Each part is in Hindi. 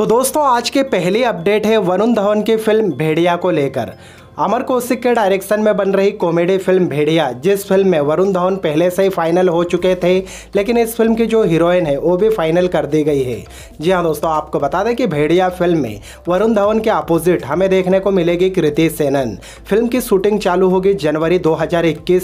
तो दोस्तों आज के पहले अपडेट है वरुण धवन की फिल्म भेड़िया को लेकर अमर कौशिक के डायरेक्शन में बन रही कॉमेडी फिल्म भेड़िया जिस फिल्म में वरुण धवन पहले से ही फाइनल हो चुके थे लेकिन इस फिल्म की जो हीरोइन है वो भी फाइनल कर दी गई है जी हाँ दोस्तों आपको बता दें कि भेड़िया फिल्म में वरुण धवन के अपोजिट हमें देखने को मिलेगी कृति सेनन फिल्म की शूटिंग चालू होगी जनवरी दो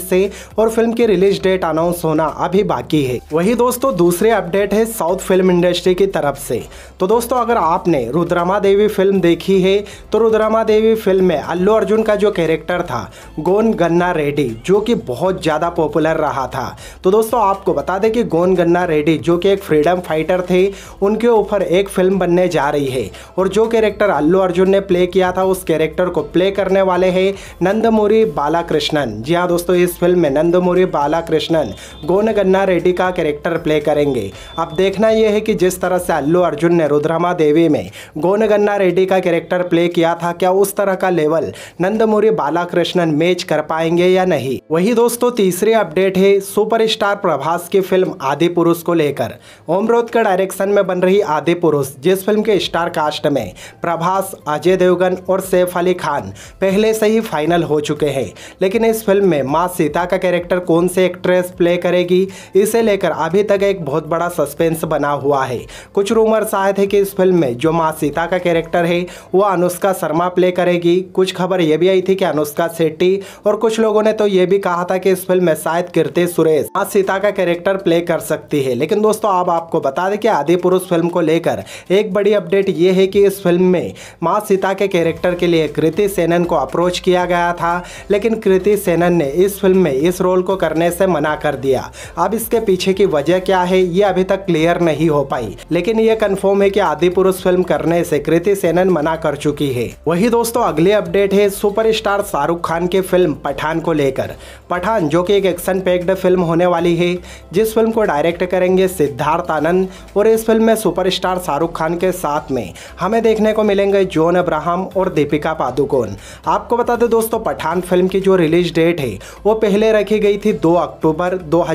से और फिल्म की रिलीज डेट अनाउंस होना अभी बाकी है वही दोस्तों दूसरे अपडेट है साउथ फिल्म इंडस्ट्री की तरफ से तो दोस्तों अगर आपने रुद्रमा देवी फिल्म देखी है तो रुद्रमा देवी फिल्म में अल्लू अर्जुन का जो कैरेक्टर था गोन गन्ना रेड्डी जो कि बहुत ज़्यादा पॉपुलर रहा था तो दोस्तों आपको बता दें कि गोन गन्ना रेड्डी जो कि एक फ्रीडम फाइटर थे उनके ऊपर एक फिल्म बनने जा रही है और जो कैरेक्टर अल्लू अर्जुन ने प्ले किया था उस कैरेक्टर को प्ले करने वाले हैं नंदमूरी बालाकृष्णन जी हाँ दोस्तों इस फिल्म में नंदमूरी बालाकृष्णन गोन गन्ना रेड्डी का कैरेक्टर प्ले करेंगे अब देखना यह है कि जिस तरह से अल्लू अर्जुन ने रुद्रमा देवी में गोन गन्ना रेड्डी का कैरेक्टर प्ले किया था क्या उस तरह का लेवल नंदमुरी बालाकृष्णन मैच कर पाएंगे या नहीं वही दोस्तों तीसरी अपडेट है सुपरस्टार प्रभास की फिल्म आदि पुरुष को लेकर ओमरोध के डायरेक्शन में बन रही आदि पुरुष जिस फिल्म के स्टार कास्ट में प्रभास अजय देवगन और सैफ अली खान पहले से ही फाइनल हो चुके हैं लेकिन इस फिल्म में माँ सीता का कैरेक्टर कौन से एक्ट्रेस प्ले करेगी इसे लेकर अभी तक एक बहुत बड़ा सस्पेंस बना हुआ है कुछ रूमर्स आए थे कि इस फिल्म में जो माँ सीता का कैरेक्टर है वो अनुष्का शर्मा प्ले करेगी कुछ खबर ये भी आई थी कि अनुष्का शेट्टी और कुछ लोगों ने तो ये भी कहा था कि इस फिल्म में शायद कीर्ति सुरेश माँ सीता का कैरेक्टर प्ले कर सकती है लेकिन दोस्तों अब आपको बता दें कि आदि पुरुष फिल्म को लेकर एक बड़ी अपडेट ये है कि इस फिल्म में माँ सीता के कैरेक्टर के लिए कृति सेनन को अप्रोच किया गया था लेकिन कृति सेनन ने इस फिल्म में इस रोल को करने से मना कर दिया अब इसके पीछे की वजह क्या है ये अभी तक क्लियर नहीं हो पाई लेकिन ये कन्फर्म है कि आदि पुरुष फिल्म करने से कृति सेनन मना कर चुकी है वही दोस्तों अगले अपडेट है सुपरस्टार शाहरुख खान की फिल्म पठान को लेकर पठान जो कि एक एक्शन पैक्ड फिल्म होने वाली है जिस फिल्म को डायरेक्ट करेंगे सिद्धार्थ आनंद और इस फिल्म में सुपरस्टार शाहरुख खान के साथ में हमें देखने को मिलेंगे जॉन अब्राहम और दीपिका पादुकोण आपको बता दें दोस्तों पठान फिल्म की जो रिलीज डेट है वो पहले रखी गई थी दो अक्टूबर दो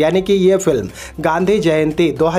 यानी कि ये फिल्म गांधी जयंती दो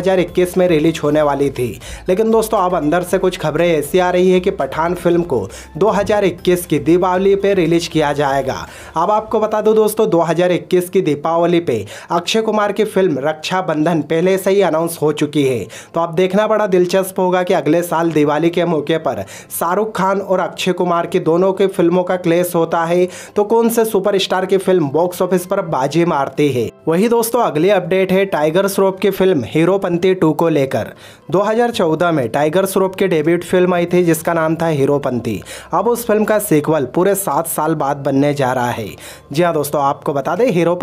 में रिलीज होने वाली थी लेकिन दोस्तों अब अंदर से कुछ खबरें ऐसी आ रही है कि पठान फिल्म को 2021 की की दीपावली पे रिलीज किया जाएगा अब आपको बता दो दोस्तों 2021 की दीपावली पे अक्षय कुमार की फिल्म रक्षा बंधन पहले से ही अनाउंस हो चुकी है तो अब देखना बड़ा दिलचस्प होगा कि अगले साल दिवाली के मौके पर शाहरुख खान और अक्षय कुमार की दोनों की फिल्मों का क्लेश होता है तो कौन से सुपर की फिल्म बॉक्स ऑफिस पर बाजी मारती है वही दोस्तों अगली अपडेट है टाइगर श्रॉफ की फिल्म हीरोपंती टू को लेकर 2014 में टाइगर श्रॉफ की डेब्यूट फिल्म आई थी जिसका नाम था हीरोपंती अब उस फिल्म का सीक्वल सीक्वल पूरे सात साल बाद बनने जा रहा है जी हाँ दोस्तों आपको बता दें हीरो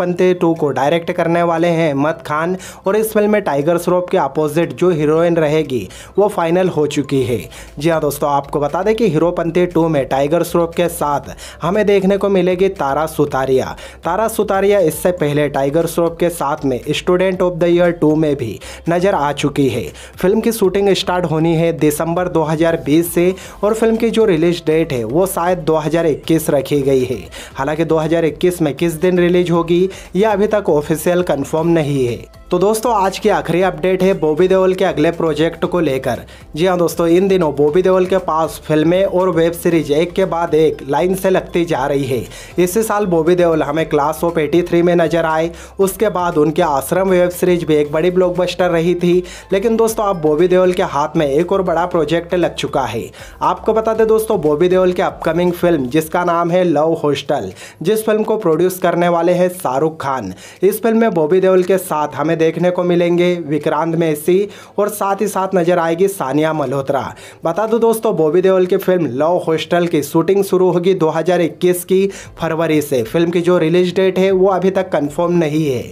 टू को डायरेक्ट करने वाले हैं अहमद खान और इस फिल्म में टाइगर श्रॉफ के अपोजिट जो हीरोइन रहेगी वो फाइनल हो चुकी है जी हाँ दोस्तों आपको बता दें कि हीरो टू में टाइगर श्रॉफ के साथ हमें देखने को मिलेगी तारा सुतारिया तारा सुतारिया इससे पहले टाइगर श्रॉफ के साथ में student of the year two में भी नज़र आ चुकी है फिल्म की शूटिंग स्टार्ट होनी है दिसंबर 2020 से और फिल्म की जो रिलीज डेट है वो शायद 2021 रखी गई है हालांकि 2021 में किस दिन रिलीज होगी यह अभी तक ऑफिशियल कंफर्म नहीं है तो दोस्तों आज की आखिरी अपडेट है बॉबी देओल के अगले प्रोजेक्ट को लेकर जी हाँ दोस्तों इन दिनों बॉबी देओल के पास फिल्में और वेब सीरीज एक के बाद एक लाइन से लगती जा रही है इसी साल बॉबी देओल हमें क्लास ऑफ एटी थ्री में नजर आए उसके बाद उनके आश्रम वेब सीरीज भी एक बड़ी ब्लॉकबस्टर रही थी लेकिन दोस्तों अब बॉबी देओल के हाथ में एक और बड़ा प्रोजेक्ट लग चुका है आपको बता दें दोस्तों बॉबी देओल की अपकमिंग फिल्म जिसका नाम है लव हॉस्टल जिस फिल्म को प्रोड्यूस करने वाले हैं शाहरुख खान इस फिल्म में बॉबी देओल के साथ हमें देखने को मिलेंगे विक्रांत मेसी और साथ ही साथ नजर आएगी सानिया मल्होत्रा बता दो दोस्तों बॉबी देओल की फिल्म लव हॉस्टल की शूटिंग शुरू होगी 2021 की फरवरी से फिल्म की जो रिलीज डेट है वो अभी तक कन्फर्म नहीं है